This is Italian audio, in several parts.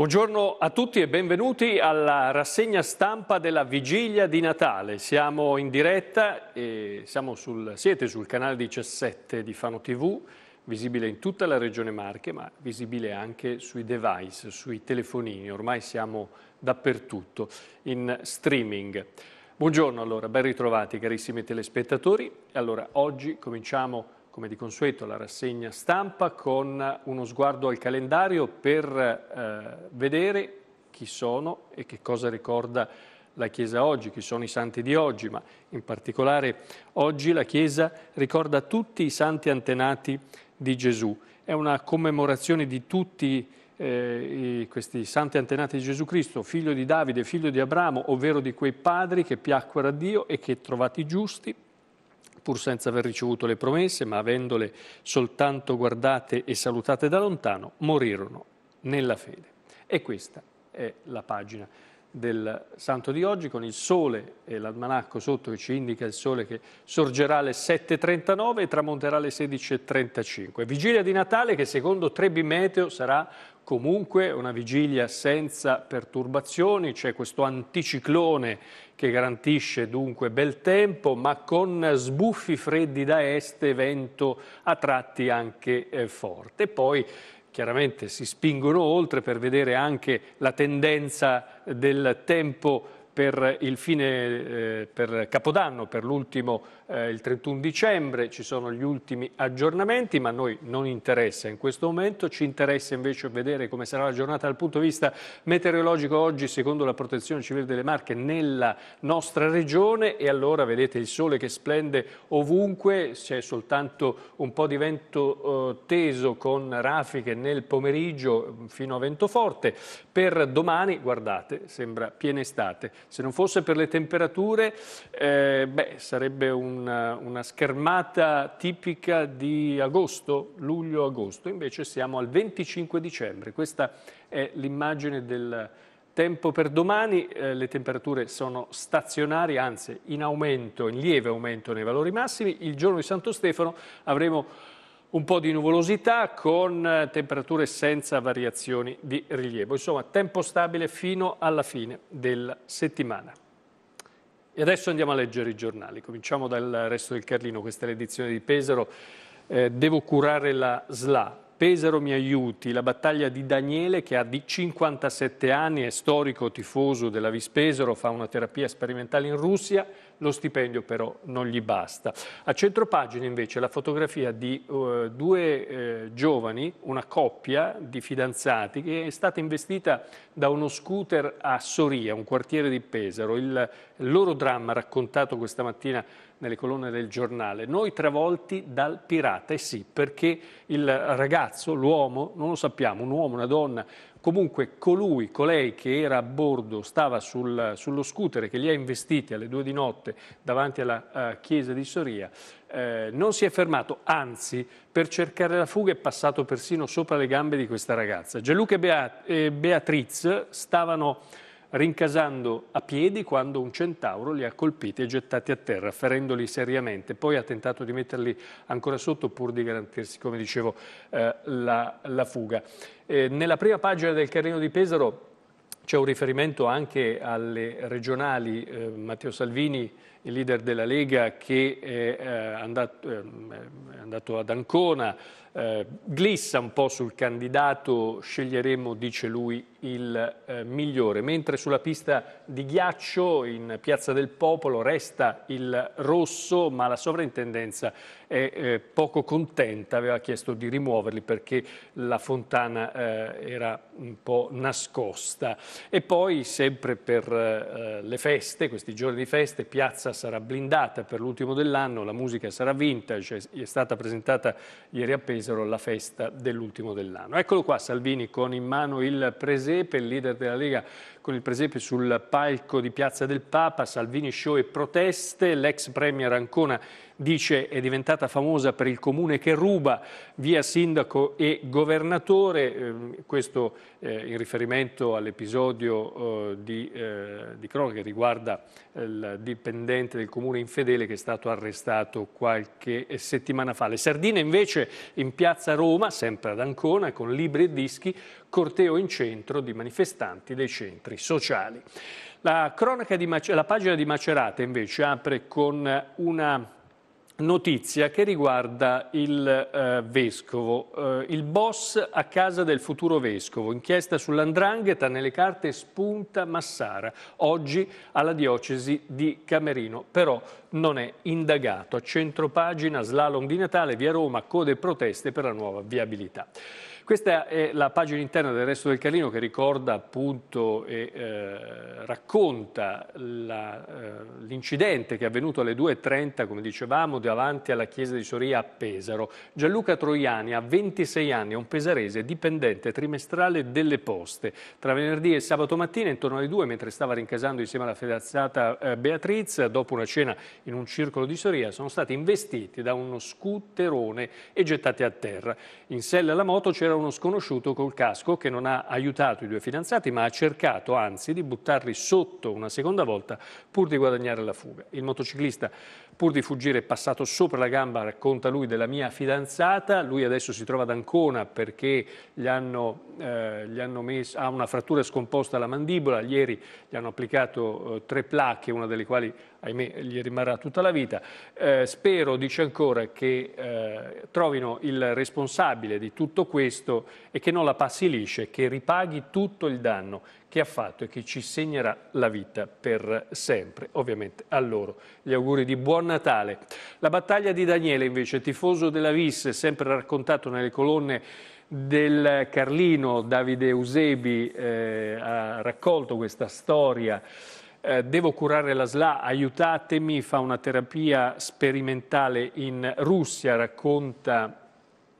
Buongiorno a tutti e benvenuti alla rassegna stampa della vigilia di Natale. Siamo in diretta e siamo sul, siete sul canale 17 di Fano TV, visibile in tutta la regione Marche, ma visibile anche sui device, sui telefonini. Ormai siamo dappertutto in streaming. Buongiorno allora, ben ritrovati carissimi telespettatori. Allora, oggi cominciamo come di consueto, la rassegna stampa con uno sguardo al calendario per eh, vedere chi sono e che cosa ricorda la Chiesa oggi, chi sono i santi di oggi, ma in particolare oggi la Chiesa ricorda tutti i santi antenati di Gesù. È una commemorazione di tutti eh, questi santi antenati di Gesù Cristo, figlio di Davide, figlio di Abramo, ovvero di quei padri che piacquero a Dio e che trovati giusti pur senza aver ricevuto le promesse, ma avendole soltanto guardate e salutate da lontano, morirono nella fede. E questa è la pagina del santo di oggi con il sole e l'almanacco sotto che ci indica il sole che sorgerà alle 7.39 e tramonterà alle 16.35. Vigilia di Natale che secondo Trebi Meteo sarà comunque una vigilia senza perturbazioni, c'è questo anticiclone che garantisce dunque bel tempo, ma con sbuffi freddi da est e vento a tratti anche eh, forte. Poi chiaramente si spingono oltre per vedere anche la tendenza del tempo per il fine, eh, per Capodanno, per l'ultimo eh, il 31 dicembre, ci sono gli ultimi aggiornamenti, ma a noi non interessa in questo momento, ci interessa invece vedere come sarà la giornata dal punto di vista meteorologico oggi, secondo la protezione civile delle Marche, nella nostra regione e allora vedete il sole che splende ovunque, c'è soltanto un po' di vento eh, teso con raffiche nel pomeriggio mm, fino a vento forte, per domani, guardate, sembra piena estate, se non fosse per le temperature, eh, beh, sarebbe un una, una schermata tipica di agosto, luglio-agosto, invece siamo al 25 dicembre. Questa è l'immagine del tempo per domani, eh, le temperature sono stazionarie, anzi in aumento, in lieve aumento nei valori massimi. Il giorno di Santo Stefano avremo un po' di nuvolosità con eh, temperature senza variazioni di rilievo. Insomma, tempo stabile fino alla fine della settimana. E adesso andiamo a leggere i giornali. Cominciamo dal resto del Carlino, questa è l'edizione di Pesaro. Eh, devo curare la SLA, Pesaro mi aiuti, la battaglia di Daniele che ha di 57 anni, è storico tifoso della Vispesaro, fa una terapia sperimentale in Russia, lo stipendio però non gli basta. A centropagina invece la fotografia di uh, due uh, giovani, una coppia di fidanzati che è stata investita da uno scooter a Soria, un quartiere di Pesaro. Il, il loro dramma raccontato questa mattina nelle colonne del giornale, noi travolti dal pirata, e eh sì, perché il ragazzo, l'uomo, non lo sappiamo, un uomo, una donna, comunque colui, colei che era a bordo, stava sul, sullo scooter che li ha investiti alle due di notte davanti alla uh, chiesa di Soria, eh, non si è fermato, anzi per cercare la fuga è passato persino sopra le gambe di questa ragazza. Gianluca e Bea, eh, Beatriz stavano rincasando a piedi quando un centauro li ha colpiti e gettati a terra, ferendoli seriamente. Poi ha tentato di metterli ancora sotto pur di garantirsi, come dicevo, eh, la, la, fuga. Eh, nella prima pagina del Carrino di Pesaro c'è un riferimento anche alle regionali. Eh, Matteo Salvini il leader della Lega che è eh, eh, andato, ehm, è andato ad Ancona, eh, glissa un po' sul candidato, sceglieremo, dice lui, il eh, migliore. Mentre sulla pista di ghiaccio in Piazza del Popolo resta il rosso, ma la sovrintendenza è eh, poco contenta, aveva chiesto di rimuoverli perché la fontana eh, era un po' nascosta. E poi, sempre per le feste, questi giorni di feste, Piazza piazza sarà blindata per l'ultimo dell'anno, la musica sarà vintage, cioè è stata presentata ieri a Pesaro la festa dell'ultimo dell'anno. Eccolo qua Salvini con in mano il presepe, il leader della Lega con il presepe sul palco di Piazza del Papa, Salvini show e proteste, l'ex premier Ancona dice è diventata famosa per il comune che ruba via sindaco e governatore, ehm, questo eh, in riferimento all'episodio eh, di, eh, di Crono che riguarda il dipendente del comune infedele che è stato arrestato qualche settimana fa. Le sardine invece in piazza Roma, sempre ad Ancona, con libri e dischi, corteo in centro di manifestanti dei centri sociali. La, Macerate, la pagina di Macerata invece apre con una notizia che riguarda il eh, vescovo, eh, il boss a casa del futuro vescovo, inchiesta sull'andrangheta nelle carte spunta Massara, oggi alla diocesi di Camerino, però non è indagato. A centro pagina, slalom di Natale, via Roma, code e proteste per la nuova viabilità. Questa è la pagina interna del resto del Carlino che ricorda appunto e eh, racconta eh, l'incidente eh, che è avvenuto alle 2.30, come dicevamo, davanti alla chiesa di Soria a Pesaro. Gianluca Troiani ha 26 anni, è un pesarese dipendente trimestrale delle poste. Tra venerdì e sabato mattina, intorno alle 2, mentre stava rincasando insieme alla fidanzata eh, Beatriz, dopo una cena in un circolo di Soria, sono stati investiti da uno scooterone e gettati a terra. In sella alla moto c'era un uno sconosciuto col casco che non ha aiutato i due fidanzati ma ha cercato anzi di buttarli sotto una seconda volta pur di guadagnare la fuga. Il motociclista Pur di fuggire è passato sopra la gamba, racconta lui, della mia fidanzata. Lui adesso si trova ad Ancona perché hanno, eh, messo, ha una frattura scomposta alla mandibola. Ieri gli hanno applicato eh, tre placche, una delle quali, ahimè, gli rimarrà tutta la vita. Eh, spero, dice ancora, che eh, trovino il responsabile di tutto questo e che non la passi lisce, che ripaghi tutto il danno che ha fatto e che ci segnerà la vita per sempre. Ovviamente a loro gli auguri di buon Natale. La battaglia di Daniele invece, tifoso della Vis, sempre raccontato nelle colonne del Carlino, Davide Eusebi eh, ha raccolto questa storia eh, devo curare la SLA, aiutatemi, fa una terapia sperimentale in Russia, racconta,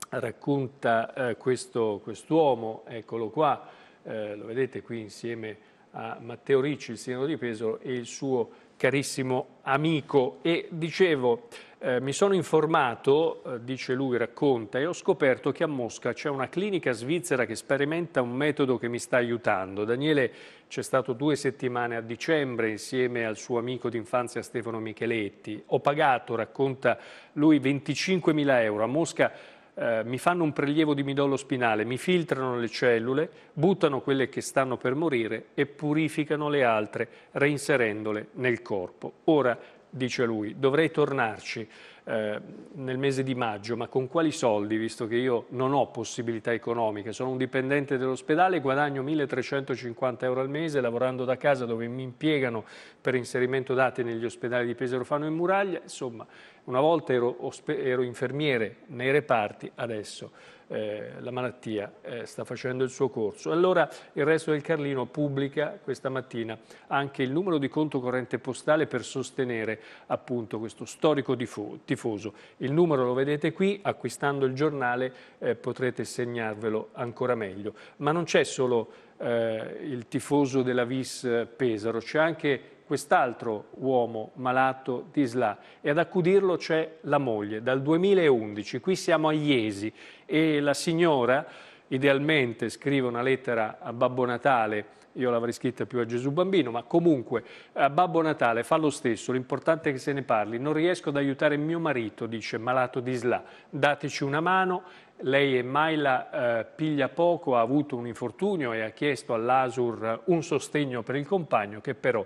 racconta eh, questo quest'uomo, eccolo qua, eh, lo vedete qui insieme a Matteo Ricci, il sindaco di Pesaro, e il suo carissimo amico. E dicevo, eh, mi sono informato, eh, dice lui, racconta, e ho scoperto che a Mosca c'è una clinica svizzera che sperimenta un metodo che mi sta aiutando. Daniele c'è stato due settimane a dicembre insieme al suo amico d'infanzia Stefano Micheletti. Ho pagato, racconta lui, 25.000 euro. A Mosca eh, mi fanno un prelievo di midollo spinale, mi filtrano le cellule, buttano quelle che stanno per morire e purificano le altre, reinserendole nel corpo. Ora, dice lui, dovrei tornarci eh, nel mese di maggio, ma con quali soldi, visto che io non ho possibilità economiche, sono un dipendente dell'ospedale, guadagno 1350 euro al mese lavorando da casa dove mi impiegano per inserimento dati negli ospedali di Pesaro, Fano e Muraglia, insomma una volta ero, ero infermiere nei reparti, adesso eh, la malattia eh, sta facendo il suo corso. Allora il resto del Carlino pubblica questa mattina anche il numero di conto corrente postale per sostenere appunto questo storico tifoso. Il numero lo vedete qui, acquistando il giornale eh, potrete segnarvelo ancora meglio. Ma non c'è solo eh, il tifoso della Vis Pesaro, c'è anche quest'altro uomo malato di Isla e ad accudirlo c'è la moglie dal 2011. Qui siamo a Iesi e la signora idealmente scrive una lettera a Babbo Natale io l'avrei scritta più a Gesù Bambino, ma comunque a Babbo Natale fa lo stesso, l'importante è che se ne parli. Non riesco ad aiutare mio marito, dice malato di Isla, dateci una mano. Lei è Maila eh, piglia poco, ha avuto un infortunio e ha chiesto all'Asur un sostegno per il compagno che però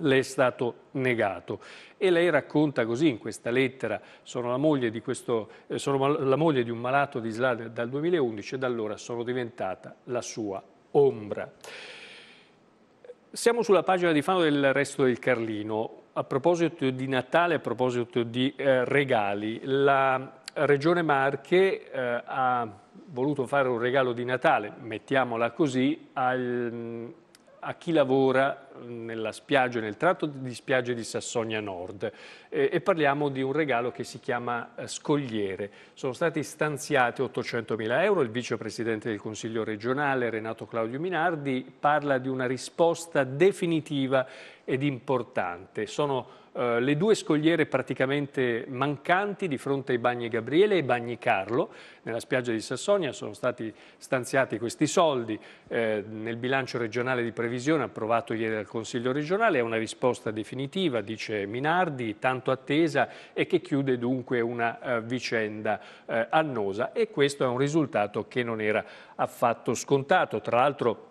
le è stato negato. E lei racconta così in questa lettera, sono la moglie di, questo, eh, sono la moglie di un malato di SLA dal 2011 e da allora sono diventata la sua ombra. Siamo sulla pagina di Fano del resto del Carlino. A proposito di Natale, a proposito di eh, regali, la Regione Marche eh, ha voluto fare un regalo di Natale, mettiamola così, al, a chi lavora mm, nella spiaggia, nel tratto di spiagge di Sassonia Nord eh, e parliamo di un regalo che si chiama eh, Scogliere. Sono stati stanziati 800 mila euro, il vicepresidente del Consiglio regionale Renato Claudio Minardi parla di una risposta definitiva ed importante. Sono eh, le due scogliere praticamente mancanti di fronte ai bagni Gabriele e ai bagni Carlo. Nella spiaggia di Sassonia sono stati stanziati questi soldi eh, nel bilancio regionale di previsione approvato ieri dal Consiglio regionale. È una risposta definitiva, dice Minardi, tanto attesa e che chiude dunque una eh, vicenda eh, annosa e questo è un risultato che non era affatto scontato. Tra l'altro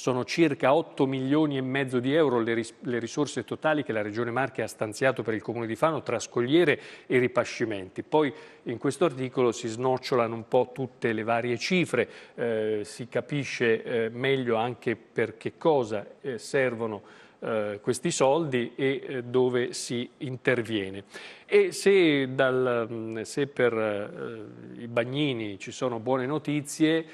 sono circa 8 milioni e mezzo di euro le, ris le, risorse totali che la Regione Marche ha stanziato per il Comune di Fano tra scogliere e ripascimenti. Poi in questo articolo si snocciolano un po' tutte le varie cifre, eh, si capisce eh, meglio anche per che cosa eh, servono eh, questi soldi e eh, dove si interviene. E se, dal, mm, se per eh, i bagnini ci sono buone notizie,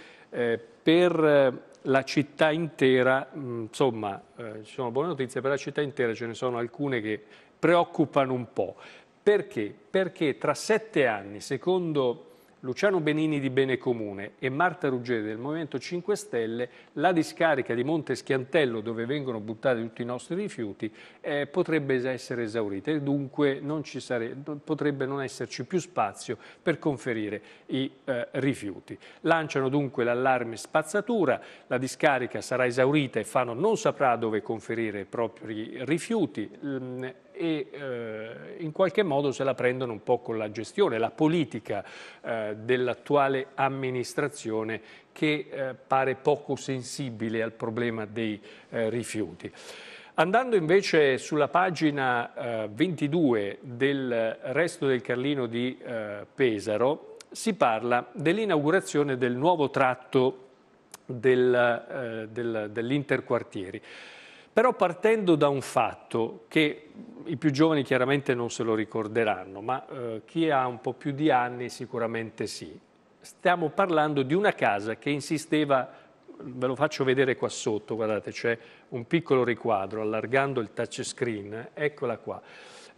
per la città intera, mm, insomma, eh, ci sono buone notizie, per la città intera ce ne sono alcune che preoccupano un po'. Perché? Perché tra sette anni, secondo Luciano Benini di Bene Comune e Marta Ruggeri del Movimento 5 Stelle, la discarica di Monte Schiantello dove vengono buttati tutti i nostri rifiuti eh, potrebbe essere esaurita e dunque non potrebbe non esserci più spazio per conferire i eh, rifiuti. Lanciano dunque l'allarme spazzatura, la discarica sarà esaurita e Fano non saprà dove conferire i propri rifiuti. Mm, e eh, in qualche modo se la prendono un po' con la gestione, la politica eh, dell'attuale amministrazione che eh, pare poco sensibile al problema dei eh, rifiuti. Andando invece sulla pagina 22 eh, del resto del Carlino di eh, Pesaro, si parla dell'inaugurazione del nuovo tratto del, dell'interquartieri però partendo da un fatto che i più giovani chiaramente non se lo ricorderanno, ma eh, chi ha un po' più di anni sicuramente sì. Stiamo parlando di una casa che insisteva ve lo faccio vedere qua sotto, guardate, c'è un piccolo riquadro allargando il touchscreen, eccola qua.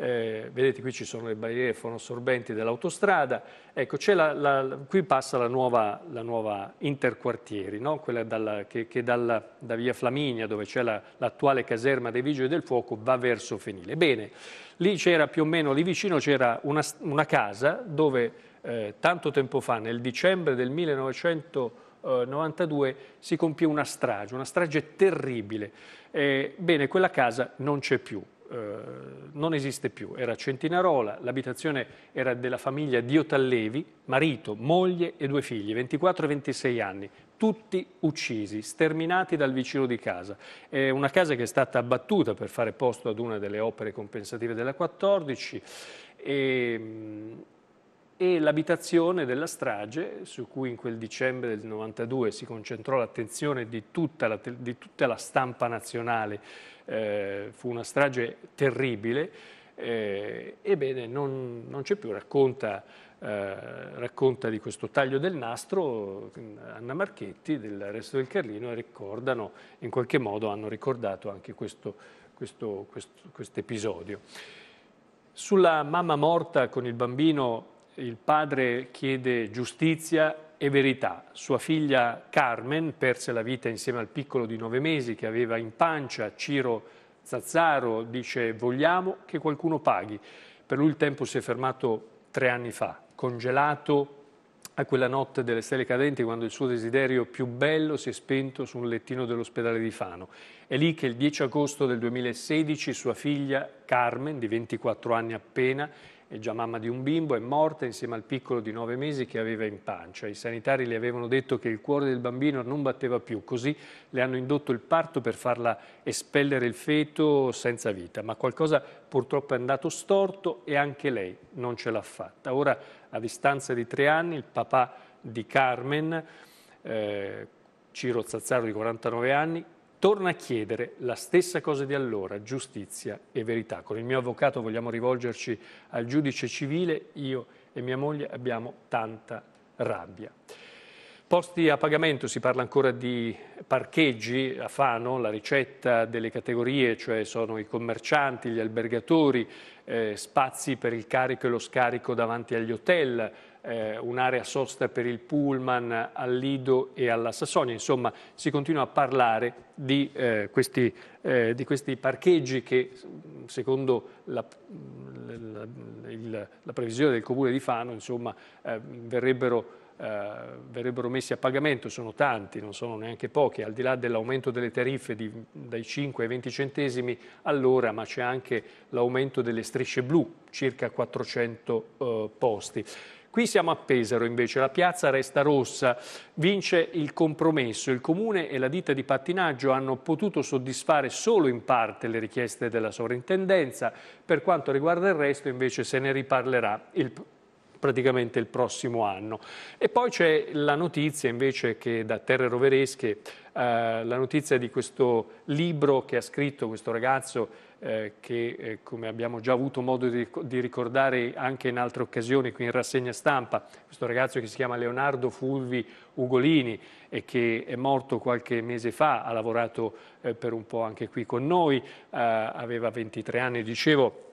Eh, vedete qui ci sono le barriere fonoassorbenti dell'autostrada, ecco, la, la, qui passa la nuova, la nuova interquartieri, no? quella dalla, che, che dalla, da via Flaminia, dove c'è l'attuale caserma dei Vigili del Fuoco, va verso Fenile. Bene, lì c'era più o meno, lì vicino c'era una, una, casa dove eh, tanto tempo fa, nel dicembre del 1900 92 eh, si compì una strage, una strage terribile. Eh, bene, quella casa non c'è più, eh, non esiste più, era a Centinarola, l'abitazione era della famiglia Diotallevi, marito, moglie e due figli, 24 e 26 anni, tutti uccisi, sterminati dal vicino di casa. È una casa che è stata abbattuta per fare posto ad una delle opere compensative della 14 e ehm, e l'abitazione della strage, su cui in quel dicembre del 92 si concentrò l'attenzione di, la, di, tutta la stampa nazionale, eh, fu una strage terribile, eh, ebbene non, non c'è più, racconta, eh, racconta, di questo taglio del nastro Anna Marchetti del resto del Carlino ricordano, in qualche modo hanno ricordato anche questo quest episodio. Sulla mamma morta con il bambino il padre chiede giustizia e verità. Sua figlia Carmen perse la vita insieme al piccolo di nove mesi che aveva in pancia. Ciro Zazzaro dice vogliamo che qualcuno paghi. Per lui il tempo si è fermato tre anni fa, congelato a quella notte delle stelle cadenti quando il suo desiderio più bello si è spento su un lettino dell'ospedale di Fano. È lì che il 10 agosto del 2016 sua figlia Carmen, di 24 anni appena, è già mamma di un bimbo, è morta insieme al piccolo di nove mesi che aveva in pancia. I sanitari le avevano detto che il cuore del bambino non batteva più, così le hanno indotto il parto per farla espellere il feto senza vita. Ma qualcosa purtroppo è andato storto e anche lei non ce l'ha fatta. Ora, a distanza di tre anni, il papà di Carmen, eh, Ciro Zazzaro di 49 anni, torna a chiedere la stessa cosa di allora, giustizia e verità. Con il mio avvocato vogliamo rivolgerci al giudice civile, io e mia moglie abbiamo tanta rabbia. Posti a pagamento, si parla ancora di parcheggi a Fano, la ricetta delle categorie, cioè sono i commercianti, gli albergatori, eh, spazi per il carico e lo scarico davanti agli hotel, eh, un'area sosta per il Pullman, al Lido e alla Sassonia. Insomma, si continua a parlare di, eh, questi, eh, di questi, parcheggi che, secondo la, la, il, la, previsione del Comune di Fano, insomma, eh, verrebbero Uh, verrebbero messi a pagamento, sono tanti, non sono neanche pochi, al di là dell'aumento delle tariffe di, dai 5 ai 20 centesimi all'ora, ma c'è anche l'aumento delle strisce blu, circa 400 uh, eh, posti. Qui siamo a Pesaro invece, la piazza resta rossa, vince il compromesso. Il comune e la ditta di pattinaggio hanno potuto soddisfare solo in parte le richieste della sovrintendenza, per quanto riguarda il resto invece se ne riparlerà il praticamente il prossimo anno. E poi c'è la notizia invece che da Terre Roveresche, eh, la notizia di questo libro che ha scritto questo ragazzo eh, che eh, come abbiamo già avuto modo di, di, ricordare anche in altre occasioni qui in rassegna stampa, questo ragazzo che si chiama Leonardo Fulvi Ugolini e che è morto qualche mese fa, ha lavorato eh, per un po' anche qui con noi, eh, aveva 23 anni, dicevo,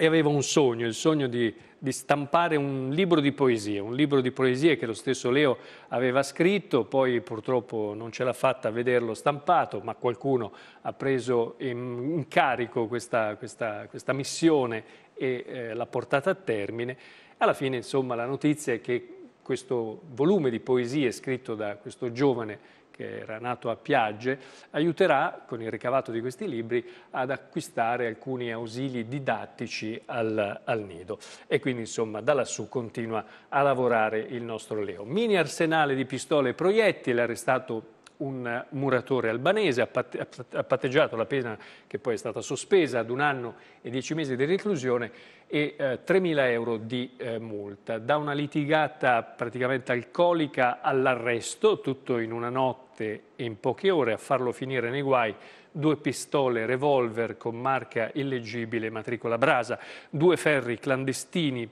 e aveva un sogno, il sogno di, di, stampare un libro di poesie, un libro di poesie che lo stesso Leo aveva scritto, poi purtroppo non ce l'ha fatta a vederlo stampato, ma qualcuno ha preso in, in carico questa, questa, questa, missione e eh, l'ha portata a termine. Alla fine, insomma, la notizia è che questo volume di poesie scritto da questo giovane che era nato a Piagge, aiuterà con il ricavato di questi libri ad acquistare alcuni ausili didattici al, al nido. E quindi insomma da lassù continua a lavorare il nostro Leo. Mini arsenale di pistole e proiettili arrestato un muratore albanese, ha patteggiato la pena che poi è stata sospesa ad un anno e dieci mesi di reclusione e eh, 3.000 euro di eh, multa. Da una litigata praticamente alcolica all'arresto, tutto in una notte e in poche ore, a farlo finire nei guai, due pistole revolver con marca illegibile matricola brasa, due ferri clandestini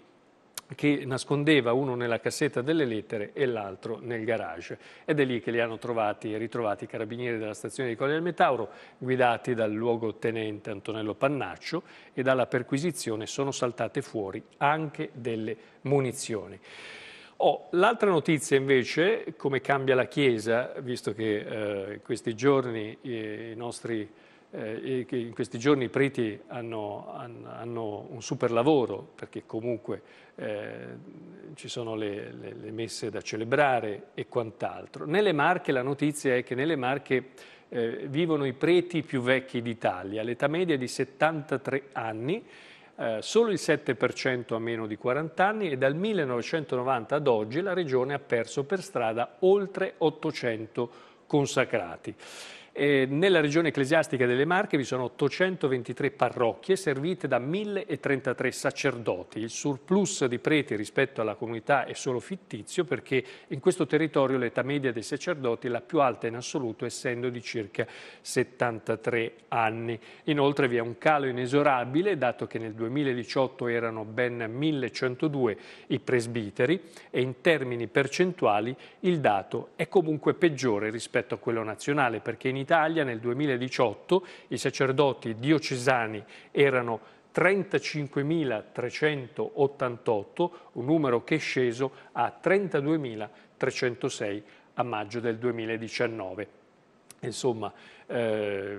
che nascondeva uno nella cassetta delle lettere e l'altro nel garage. Ed è lì che li hanno trovati e ritrovati i carabinieri della stazione di Colle del Metauro, guidati dal luogotenente Antonello Pannaccio e dalla perquisizione sono saltate fuori anche delle munizioni. Oh, l'altra notizia invece, come cambia la Chiesa, visto che eh, questi giorni eh, i nostri eh, e in questi giorni i preti hanno, hanno, un super lavoro perché comunque eh, ci sono le, le, le, messe da celebrare e quant'altro. Nelle Marche la notizia è che nelle Marche eh, vivono i preti più vecchi d'Italia, l'età media è di 73 anni, eh, solo il 7% ha meno di 40 anni e dal 1990 ad oggi la regione ha perso per strada oltre 800 consacrati. Eh, nella regione ecclesiastica delle Marche vi sono 823 parrocchie servite da 1033 sacerdoti. Il surplus di preti rispetto alla comunità è solo fittizio perché in questo territorio l'età media dei sacerdoti è la più alta in assoluto essendo di circa 73 anni. Inoltre vi è un calo inesorabile dato che nel 2018 erano ben 1102 i presbiteri e in termini percentuali il dato è comunque peggiore rispetto a quello nazionale perché in Italia Italia nel 2018 i sacerdoti diocesani erano 35.388, un numero che è sceso a 32.306 a maggio del 2019. Insomma, eh,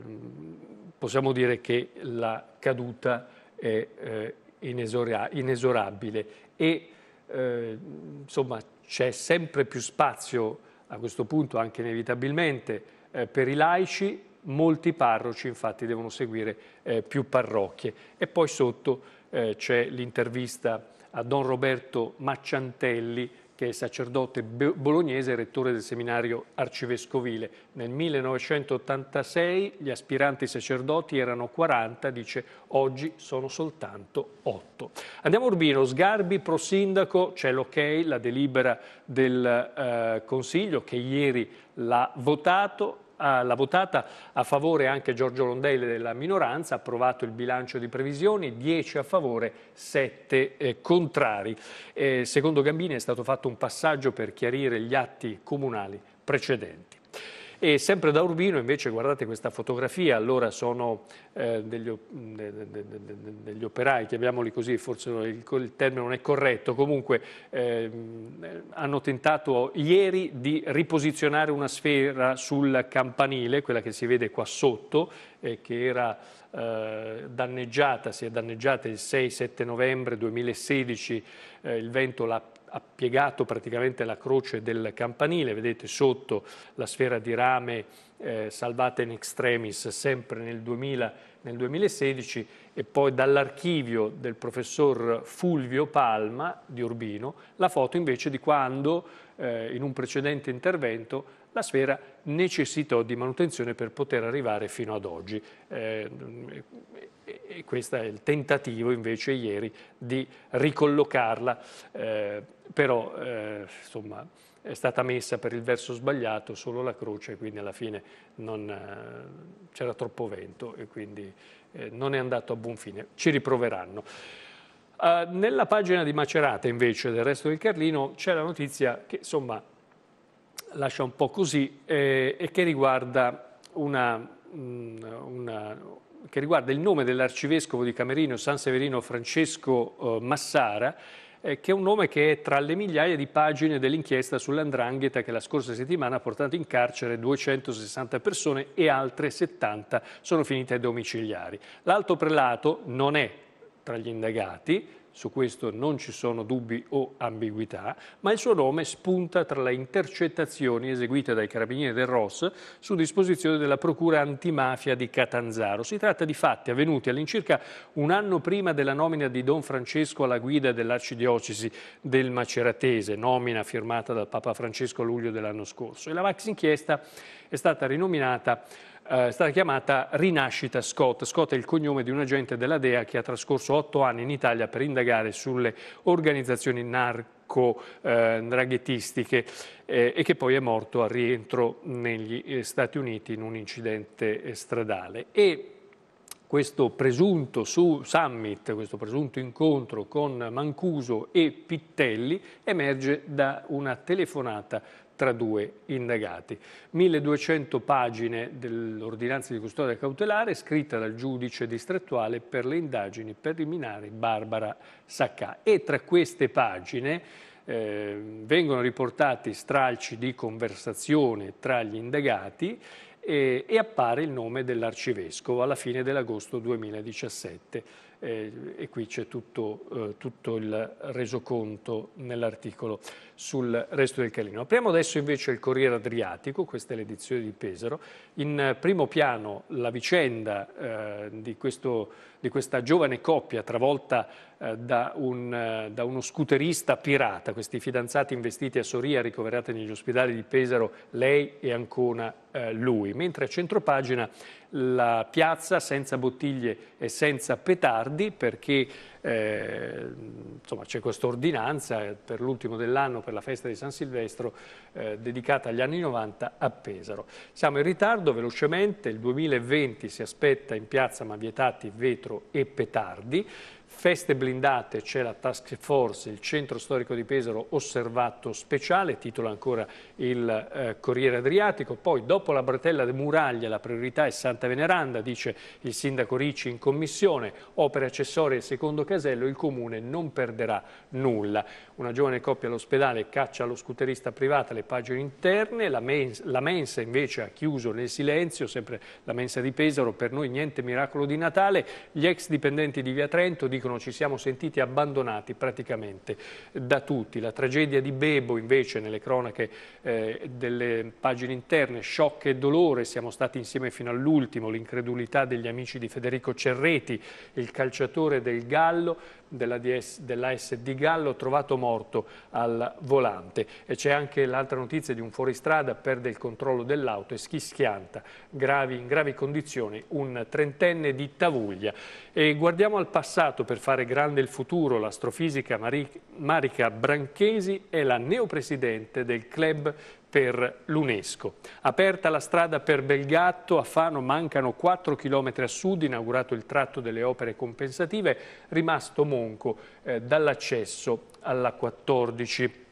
possiamo dire che la caduta è eh, inesorabile e eh, insomma c'è sempre più spazio a questo punto anche inevitabilmente eh, per i laici, molti parroci infatti devono seguire eh, più parrocchie. E poi sotto eh, c'è l'intervista a Don Roberto Macciantelli che è sacerdote bolognese e rettore del seminario arcivescovile. Nel 1986 gli aspiranti sacerdoti erano 40, dice oggi sono soltanto 8. Andiamo a Urbino, Sgarbi, prosindaco, c'è l'ok, la delibera del eh, Consiglio che ieri l'ha votato, l'ha votata a favore anche Giorgio Rondelli della minoranza, ha approvato il bilancio di previsioni, 10 a favore, 7 eh, contrari. Eh, secondo Gambini è stato fatto un passaggio per chiarire gli atti comunali precedenti. E sempre da Urbino invece guardate questa fotografia, allora sono eh, degli, de, de, de, degli, operai, chiamiamoli così, forse il, il termine non è corretto, comunque eh, hanno tentato ieri di riposizionare una sfera sul campanile, quella che si vede qua sotto, eh, che era eh, danneggiata, si è danneggiata il 6-7 novembre 2016, eh, il vento l'ha ha piegato praticamente la croce del campanile, vedete sotto la sfera di rame eh, salvata in extremis sempre nel, 2000, nel 2016 e poi dall'archivio del professor Fulvio Palma di Urbino la foto invece di quando eh, in un precedente intervento la sfera necessitò di manutenzione per poter arrivare fino ad oggi. Eh, e questo è il tentativo invece ieri di ricollocarla, eh, però eh, insomma è stata messa per il verso sbagliato solo la croce, quindi alla fine eh, c'era troppo vento e quindi eh, non è andato a buon fine. Ci riproveranno. Uh, nella pagina di Macerata invece del resto del Carlino c'è la notizia che insomma lascia un po' così eh, e che riguarda una, mm, una, che riguarda il nome dell'arcivescovo di Camerino, San Severino Francesco eh, Massara, eh, che è un nome che è tra le migliaia di pagine dell'inchiesta sull'andrangheta che la scorsa settimana ha portato in carcere 260 persone e altre 70 sono finite ai domiciliari. L'alto prelato non è tra gli indagati, su questo non ci sono dubbi o ambiguità, ma il suo nome spunta tra le intercettazioni eseguite dai carabinieri del ROS su disposizione della Procura antimafia di Catanzaro. Si tratta di fatti avvenuti all'incirca un anno prima della nomina di Don Francesco alla guida dell'arcidiocesi del Maceratese, nomina firmata dal Papa Francesco a luglio dell'anno scorso. E la Vax inchiesta è stata rinominata eh, è stata chiamata Rinascita Scott. Scott è il cognome di un agente della DEA che ha trascorso otto anni in Italia per indagare sulle organizzazioni narco-draghettistiche eh, eh, e che poi è morto al rientro negli Stati Uniti in un incidente stradale. E questo presunto summit, questo presunto incontro con Mancuso e Pittelli emerge da una telefonata tra due indagati. 1200 pagine dell'ordinanza di custodia cautelare scritta dal giudice distrettuale per le indagini preliminari Barbara Saccà e tra queste pagine eh, vengono riportati stralci di conversazione tra gli indagati e, eh, e appare il nome dell'arcivescovo alla fine dell'agosto 2017 eh, e qui c'è tutto, eh, tutto, il resoconto nell'articolo sul resto del Calino. Apriamo adesso invece il Corriere Adriatico, questa è l'edizione di Pesaro, in primo piano la vicenda eh, di, questo, di, questa giovane coppia travolta eh, da, un, eh, da, uno scooterista pirata, questi fidanzati investiti a Soria ricoverati negli ospedali di Pesaro, lei e Ancona eh, lui, mentre a centropagina la piazza senza bottiglie e senza petardi perché eh, c'è questa ordinanza per l'ultimo dell'anno per la festa di San Silvestro eh, dedicata agli anni 90 a Pesaro. Siamo in ritardo velocemente, il 2020 si aspetta in piazza ma vietati vetro e petardi, Feste blindate, c'è la task force, il centro storico di Pesaro osservato speciale, titola ancora il eh, Corriere Adriatico, poi dopo la bretella de Muraglia la priorità è Santa Veneranda, dice il sindaco Ricci in commissione, opere accessorie secondo casello, il comune non perderà nulla. Una giovane coppia all'ospedale caccia lo scooterista privata le pagine interne, la, mens la mensa invece ha chiuso nel silenzio, sempre la mensa di Pesaro, per noi niente miracolo di Natale, gli ex dipendenti di Via Trento, di dicono ci siamo sentiti abbandonati praticamente da tutti. La tragedia di Bebo invece nelle cronache eh, delle pagine interne, shock e dolore, siamo stati insieme fino all'ultimo, l'incredulità degli amici di Federico Cerreti, il calciatore del Gallo, dell'AS dell di Gallo, trovato morto al volante. E c'è anche l'altra notizia di un fuoristrada, perde il controllo dell'auto e schischianta, gravi, in gravi condizioni, un trentenne di Tavuglia. E guardiamo al passato per fare grande il futuro, l'astrofisica Marica Branchesi è la neopresidente del club per l'UNESCO. Aperta la strada per Belgatto, a Fano mancano 4 km a sud, inaugurato il tratto delle opere compensative, rimasto monco eh, dall'accesso alla 14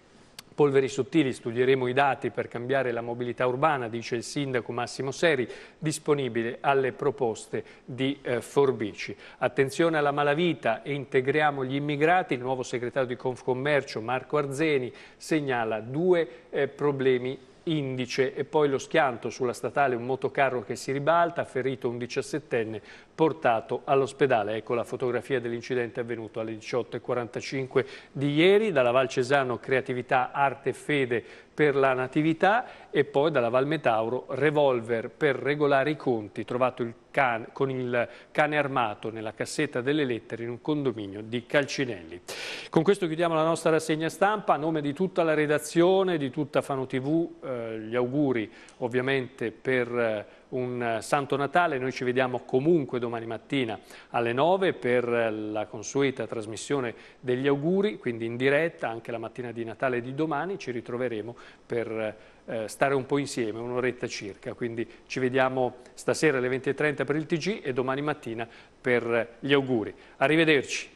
Polveri sottili, studieremo i dati per cambiare la mobilità urbana, dice il sindaco Massimo Seri, disponibile alle proposte di eh, Forbici. Attenzione alla malavita e integriamo gli immigrati, il nuovo segretario di Confcommercio Marco Arzeni segnala due eh, problemi indice e poi lo schianto sulla statale, un motocarro che si ribalta, ferito un 17enne portato all'ospedale. Ecco la fotografia dell'incidente avvenuto alle 18.45 di ieri. Dalla Val Cesano Creatività, Arte e Fede per la Natività e poi dalla Val Metauro revolver per regolare i conti, trovato il cane, con il cane armato nella cassetta delle lettere in un condominio di Calcinelli. Con questo chiudiamo la nostra rassegna stampa, a nome di tutta la redazione, di tutta Fano TV, eh, gli auguri ovviamente per... Eh, un eh, Santo Natale, noi ci vediamo comunque domani mattina alle 9 per eh, la consueta trasmissione degli auguri, quindi in diretta anche la mattina di Natale di domani ci ritroveremo per eh, stare un po' insieme, un'oretta circa, quindi ci vediamo stasera alle 20.30 per il TG e domani mattina per gli auguri. Arrivederci.